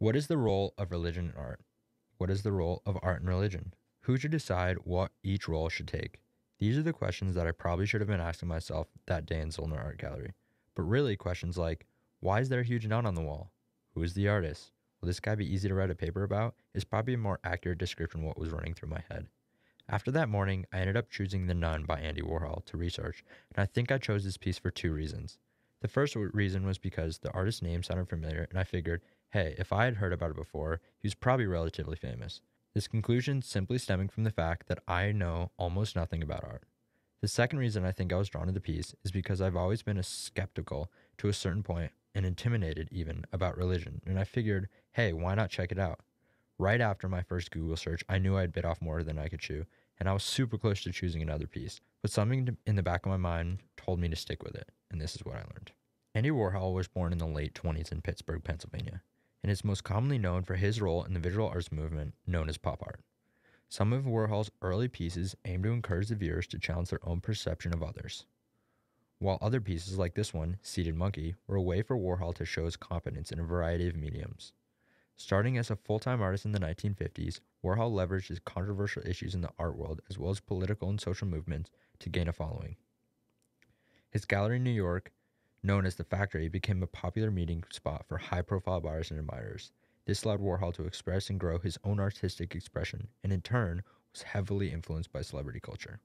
What is the role of religion and art? What is the role of art and religion? Who should decide what each role should take? These are the questions that I probably should have been asking myself that day in Zollner Art Gallery. But really, questions like why is there a huge knot on the wall? Who is the artist? Will this guy be easy to write a paper about? is probably a more accurate description of what was running through my head. After that morning, I ended up choosing The Nun by Andy Warhol to research, and I think I chose this piece for two reasons. The first reason was because the artist's name sounded familiar, and I figured hey, if I had heard about it before, he was probably relatively famous. This conclusion simply stemming from the fact that I know almost nothing about art. The second reason I think I was drawn to the piece is because I've always been a skeptical to a certain point and intimidated even about religion, and I figured, hey, why not check it out? Right after my first Google search, I knew I'd bit off more than I could chew, and I was super close to choosing another piece, but something in the back of my mind told me to stick with it, and this is what I learned. Andy Warhol was born in the late 20s in Pittsburgh, Pennsylvania and is most commonly known for his role in the visual arts movement known as pop art. Some of Warhol's early pieces aim to encourage the viewers to challenge their own perception of others, while other pieces like this one, Seated Monkey, were a way for Warhol to show his competence in a variety of mediums. Starting as a full time artist in the 1950s, Warhol leveraged his controversial issues in the art world as well as political and social movements to gain a following. His gallery in New York Known as the Factory, became a popular meeting spot for high profile buyers and admirers. This allowed Warhol to express and grow his own artistic expression, and in turn, was heavily influenced by celebrity culture.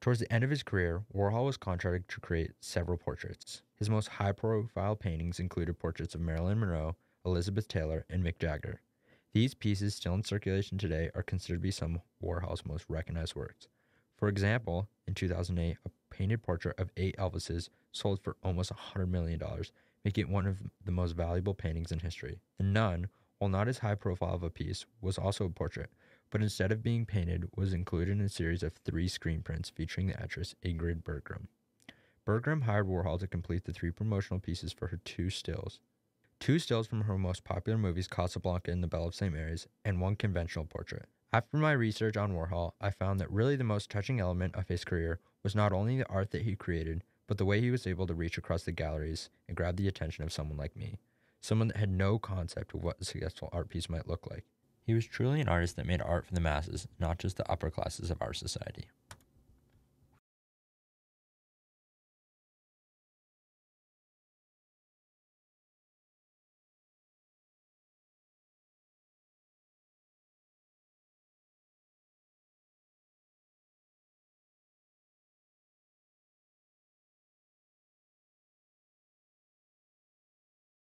Towards the end of his career, Warhol was contracted to create several portraits. His most high profile paintings included portraits of Marilyn Monroe, Elizabeth Taylor, and Mick Jagger. These pieces, still in circulation today, are considered to be some of Warhol's most recognized works. For example, in 2008, a painted portrait of eight Elvises sold for almost $100 million, making it one of the most valuable paintings in history. The Nun, while not as high profile of a piece, was also a portrait, but instead of being painted, was included in a series of three screen prints featuring the actress Ingrid Bergram. Bergram hired Warhol to complete the three promotional pieces for her two stills. Two stills from her most popular movies, Casablanca and The Bell of St. Mary's, and one conventional portrait. After my research on Warhol, I found that really the most touching element of his career was not only the art that he created, but the way he was able to reach across the galleries and grab the attention of someone like me, someone that had no concept of what a successful art piece might look like. He was truly an artist that made art for the masses, not just the upper classes of our society.